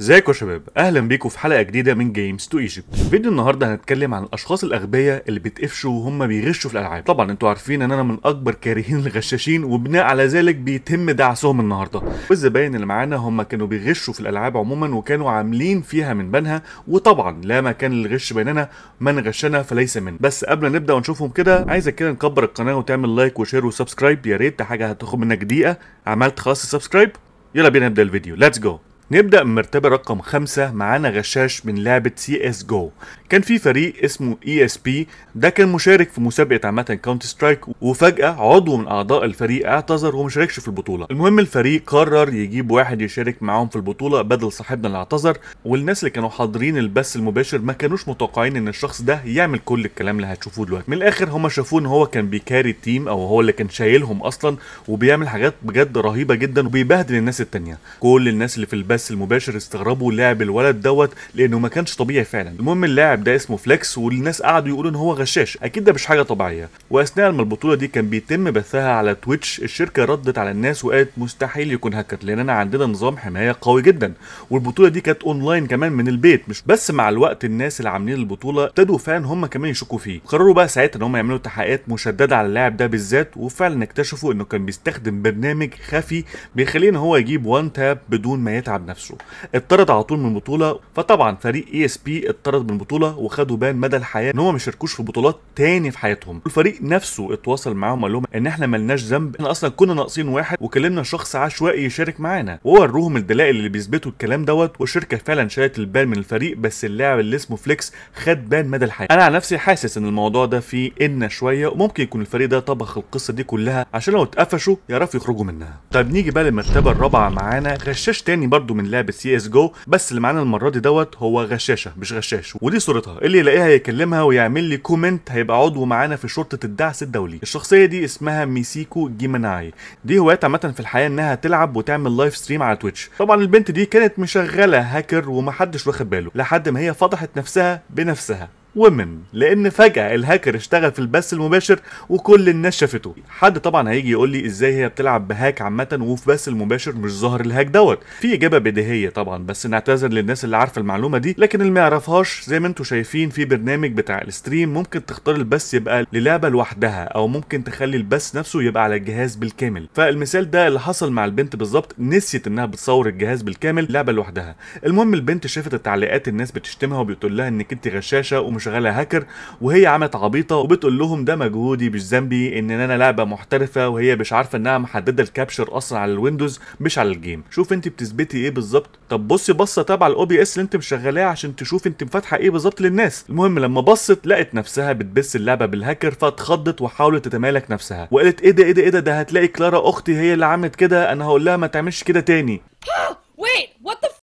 ازيكم يا شباب اهلا بيكم في حلقه جديده من جيمز تو ايجيبت فيديو النهارده هنتكلم عن الاشخاص الاغبياء اللي بتقفشوا وهم بيغشوا في الالعاب طبعا انتوا عارفين ان انا من اكبر كارهين الغشاشين وبناء على ذلك بيتم دعسهم النهارده والزباين اللي معانا هم كانوا بيغشوا في الالعاب عموما وكانوا عاملين فيها من بنها وطبعا لا مكان للغش بيننا من غشنا فليس من بس قبل ما نبدا ونشوفهم كده عايزك كده نكبر القناه وتعمل لايك وشير وسبسكرايب يا ريت حاجه هتاخد منك دقيقه عملت خلاص السبسكرايب يلا بينا نبدا الفيديو ليتس جو نبدأ من مرتبة رقم خمسة معانا غشاش من لعبة سي اس جو كان في فريق اسمه اي اس بي ده كان مشارك في مسابقة عامة كاونتر سترايك وفجأة عضو من أعضاء الفريق اعتذر وما شاركش في البطولة المهم الفريق قرر يجيب واحد يشارك معاهم في البطولة بدل صاحبنا اللي اعتذر والناس اللي كانوا حاضرين البث المباشر ما كانوش متوقعين ان الشخص ده يعمل كل الكلام اللي هتشوفوه دلوقتي من الاخر هما شافوه ان هو كان بيكاري التيم او هو اللي كان شايلهم اصلا وبيعمل حاجات بجد رهيبة جدا وبيبهدل الناس التانية كل الناس اللي في البث البث المباشر استغربوا لعب الولد دوت لانه ما كانش طبيعي فعلا المهم اللاعب ده اسمه فليكس والناس قعدوا يقولوا ان هو غشاش اكيد ده مش حاجه طبيعيه واثناء ما البطوله دي كان بيتم بثها على تويتش الشركه ردت على الناس وقالت مستحيل يكون هاكر لاننا عندنا نظام حمايه قوي جدا والبطوله دي كانت اونلاين كمان من البيت مش بس مع الوقت الناس اللي عاملين البطوله ابتدوا فعلا هم كمان يشكوا فيه قرروا بقى ساعتها ان هم يعملوا تحقيقات مشدده على اللاعب ده بالذات وفعلا اكتشفوا انه كان بيستخدم برنامج خفي بيخليه ان هو يجيب وان تاب بدون ما يتعب نفسه اطرد على طول من البطوله فطبعا فريق اي اس بي اطرد من البطوله وخدوا بان مدى الحياه ان هم ما شاركوش في بطولات تاني في حياتهم الفريق نفسه اتواصل معاهم قال لهم ان احنا ملناش ذنب احنا اصلا كنا ناقصين واحد وكلمنا شخص عشوائي يشارك معانا ووروهم الدلائل اللي بيثبتوا الكلام دوت والشركه فعلا شالت البان من الفريق بس اللاعب اللي اسمه فليكس خد بان مدى الحياه انا على نفسي حاسس ان الموضوع ده فيه ان شويه وممكن يكون الفريق ده طبخ القصه دي كلها عشان لو اتقفشوا يعرفوا يخرجوا منها طب نيجي بقى للمرتبه الرابعه معانا غشاش تاني برضو من لعبه سي اس جو بس اللي معانا المره دي دوت هو غشاشه مش غشاش ودي صورتها اللي يلاقيها يكلمها ويعمل لي كومنت هيبقى عضو معانا في شرطه الدعس الدولي الشخصيه دي اسمها ميسيكو جيمناي دي هوايات عامه في الحياه انها تلعب وتعمل لايف ستريم على تويتش طبعا البنت دي كانت مشغله هاكر ومحدش واخد باله لحد ما هي فضحت نفسها بنفسها ومن لان فجاه الهاكر اشتغل في البث المباشر وكل الناس شافته حد طبعا هيجي يقول لي ازاي هي بتلعب بهاك عامه وفي بث المباشر مش ظاهر الهاك دوت في اجابه بديهيه طبعا بس نعتذر للناس اللي عارفه المعلومه دي لكن اللي ما يعرفهاش زي ما انتم شايفين في برنامج بتاع الستريم ممكن تختار البث يبقى للعبه لوحدها او ممكن تخلي البث نفسه يبقى على الجهاز بالكامل فالمثال ده اللي حصل مع البنت بالظبط نسيت انها بتصور الجهاز بالكامل لعبه لوحدها المهم البنت شافت التعليقات الناس بتشتمها وبتقول لها انك انت غشاشه ومش شغاله هاكر وهي عملت عبيطه وبتقول لهم ده مجهودي مش ذنبي ان انا لعبه محترفه وهي مش عارفه انها محدده الكابشر اصلا على الويندوز مش على الجيم شوف انت بتثبتي ايه بالظبط طب بصي بصه تبع الاو بي اس اللي انت مشغلاه عشان تشوف انت مفتحه ايه بالظبط للناس المهم لما بصت لقت نفسها بتبث اللعبه بالهاكر فاتخضت وحاولت تتمالك نفسها وقالت ايه ده ايه ده ايه ده ده هتلاقي كلارا اختي هي اللي عملت كده انا هقول لها ما تعملش كده تاني Wait, what the f-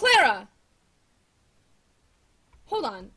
Clara,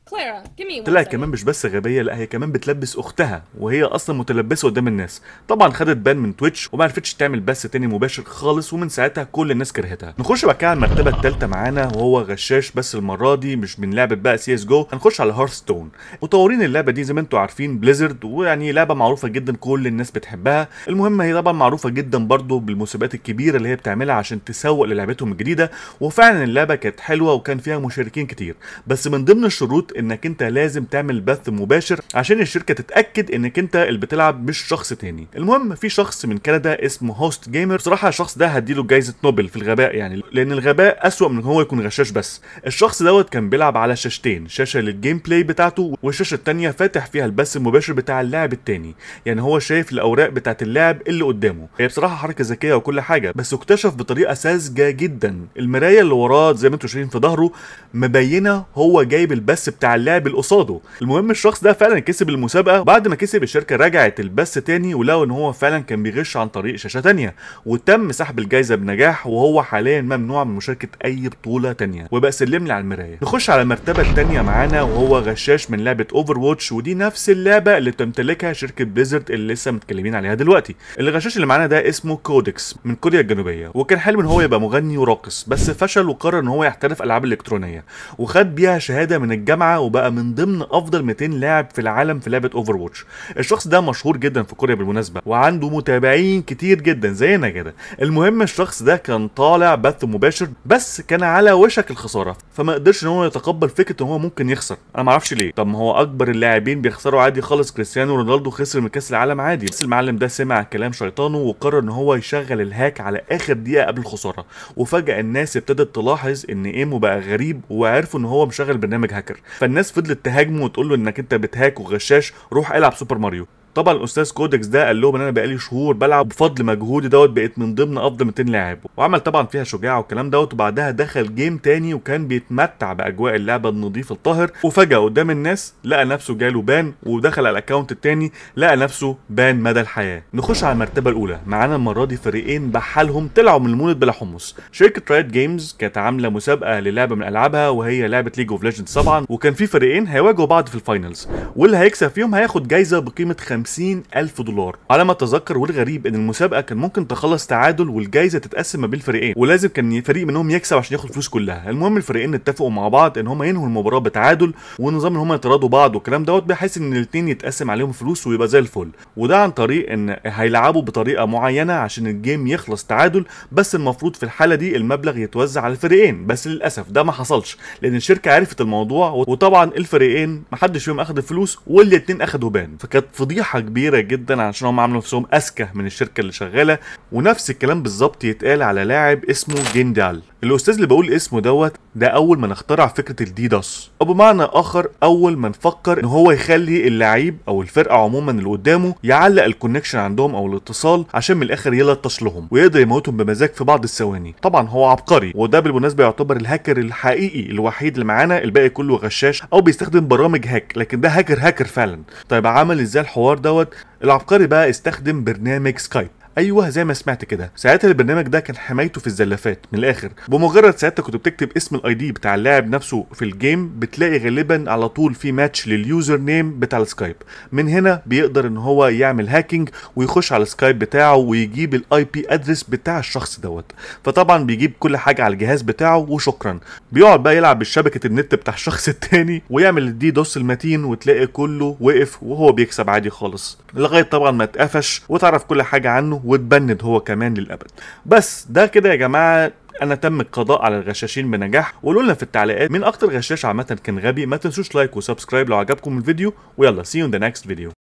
كلارا جميل طلعت كمان مش بس غبيه لا هي كمان بتلبس اختها وهي اصلا متلبسه قدام الناس طبعا خدت بان من تويتش وما عرفتش تعمل بث تاني مباشر خالص ومن ساعتها كل الناس كرهتها نخش بقى على المرتبه الثالثه معانا وهو غشاش بس المره دي مش من لعبه بقى سي اس جو هنخش على هارثستون مطورين اللعبه دي زي ما انتم عارفين بليزرد ويعني لعبه معروفه جدا كل الناس بتحبها المهم هي طبعا معروفه جدا برده بالمسابقات الكبيره اللي هي بتعملها عشان تسوق للعبتهم الجديده وفعلا اللعبه كانت حلوه وكان فيها مشاركين كتير بس من ضمن الشروط انك انت لازم تعمل بث مباشر عشان الشركه تتاكد انك انت اللي بتلعب مش شخص تاني المهم في شخص من كندا اسمه هوست جيمر صراحه الشخص ده هديله جائزه نوبل في الغباء يعني لان الغباء اسوأ من هو يكون غشاش بس الشخص دوت كان بيلعب على شاشتين شاشه للجيم بلاي بتاعته والشاشه التانية فاتح فيها البث المباشر بتاع اللاعب التاني يعني هو شايف الاوراق بتاعه اللاعب اللي قدامه هي بصراحه حركه ذكيه وكل حاجه بس اكتشف بطريقه ساذجه جدا المرايه اللي وراه زي ما انتم شايفين في ظهره مبينه هو جايب البث بتاع بتاع اللاعب اللي قصاده المهم الشخص ده فعلا كسب المسابقه بعد ما كسب الشركه رجعت البث تاني ولقوا ان هو فعلا كان بيغش عن طريق شاشه تانية وتم سحب الجائزه بنجاح وهو حاليا ممنوع من مشاركه اي بطوله تانية وبقى سلم لي على المرايه نخش على المرتبه التانية معانا وهو غشاش من لعبه اوفر واتش ودي نفس اللعبه اللي بتمتلكها شركه بليزرد اللي لسه متكلمين عليها دلوقتي الغشاش اللي معانا ده اسمه كودكس من كوريا الجنوبيه وكان حلم ان هو يبقى مغني وراقص بس فشل وقرر ان هو يحترف العاب الكترونيه وخد بيها شهاده من الجامعه وبقى من ضمن افضل 200 لاعب في العالم في لعبه اوفر واتش الشخص ده مشهور جدا في كوريا بالمناسبه وعنده متابعين كتير جدا زينا كده المهم الشخص ده كان طالع بث مباشر بس كان على وشك الخساره فما قدرش ان هو يتقبل فكره ان هو ممكن يخسر انا ما اعرفش ليه طب ما هو اكبر اللاعبين بيخسروا عادي خالص كريستيانو رونالدو خسر من كاس العالم عادي بس المعلم ده سمع كلام شيطانه وقرر ان هو يشغل الهاك على اخر دقيقه قبل الخساره وفجاه الناس ابتدت تلاحظ ان ايمو بقى غريب وعرفوا ان هو مشغل برنامج هاكر فالناس فضلت تهاجمه وتقول له انك انت بتهاك وغشاش روح العب سوبر ماريو طبعا الاستاذ كودكس ده قال لهم ان انا بقالي شهور بلعب بفضل مجهودي دوت بقيت من ضمن افضل 200 لاعب وعمل طبعا فيها شجاعه والكلام دوت وبعدها دخل جيم تاني وكان بيتمتع باجواء اللعبه النظيف الطاهر وفجاه قدام الناس لقى نفسه جاله بان ودخل على الاكونت التاني لقى نفسه بان مدى الحياه نخش على المرتبه الاولى معانا المره دي فريقين بحالهم طلعوا من المولد بلا حمص شركه رايت جيمز كانت عامله مسابقه للعبه من العابها وهي لعبه ليج اوف ليجندز طبعا وكان في فريقين هيواجهوا بعض في الفاينلز واللي هيكسب فيهم هياخد جايزه بقيمه 50 ألف دولار على ما أتذكر والغريب إن المسابقة كان ممكن تخلص تعادل والجائزة تتقسم ما بين الفريقين ولازم كان فريق منهم يكسب عشان ياخد فلوس كلها المهم الفريقين اتفقوا مع بعض إن هم ينهوا المباراة بتعادل ونظام إن هم يتراضوا بعض والكلام دوت بحيث إن الاتنين يتقسم عليهم فلوس ويبقى زي الفل وده عن طريق إن هيلعبوا بطريقة معينة عشان الجيم يخلص تعادل بس المفروض في الحالة دي المبلغ يتوزع على الفريقين بس للأسف ده ما حصلش لأن الشركة عرفت الموضوع وطبعا الفريقين محدش فيهم أخد الفلوس والاتنين أخدوا بان فكانت فضيحة مساحه كبيره جدا علشان هم عملوا نفسهم اذكى من الشركه اللي شغاله ونفس الكلام بالظبط يتقال على لاعب اسمه جندال الاستاذ اللي بقول اسمه دوت ده اول من اخترع فكره الديداس او بمعنى اخر اول من فكر ان هو يخلي اللعيب او الفرقه عموما اللي قدامه يعلق الكونكشن عندهم او الاتصال عشان من الاخر يلطش لهم ويقدر يموتهم بمزاج في بعض الثواني طبعا هو عبقري وده بالمناسبه يعتبر الهاكر الحقيقي الوحيد اللي معانا الباقي كله غشاش او بيستخدم برامج هاك لكن ده هاكر هاكر فعلا طيب عمل ازاي الحوار الحوار دوت العبقري بقى استخدم برنامج سكايب ايوه زي ما سمعت كده ساعتها البرنامج ده كان حمايته في الزلافات من الاخر بمجرد ساعتها كنت بتكتب اسم الاي دي بتاع اللاعب نفسه في الجيم بتلاقي غالبا على طول في ماتش لليوزر نيم بتاع السكايب من هنا بيقدر ان هو يعمل هاكينج ويخش على السكايب بتاعه ويجيب الاي بي ادرس بتاع الشخص دوت فطبعا بيجيب كل حاجه على الجهاز بتاعه وشكرا بيقعد بقى يلعب بالشبكه النت بتاع الشخص التاني ويعمل الدي دوس المتين وتلاقي كله وقف وهو بيكسب عادي خالص لغايه طبعا ما اتقفش وتعرف كل حاجه عنه واتبند هو كمان للابد بس ده كده يا جماعه انا تم القضاء على الغشاشين بنجاح وقولوا لنا في التعليقات مين اكتر غشاش عامه كان غبي ما تنسوش لايك وسبسكرايب لو عجبكم الفيديو ويلا سي يو ذا نيكست فيديو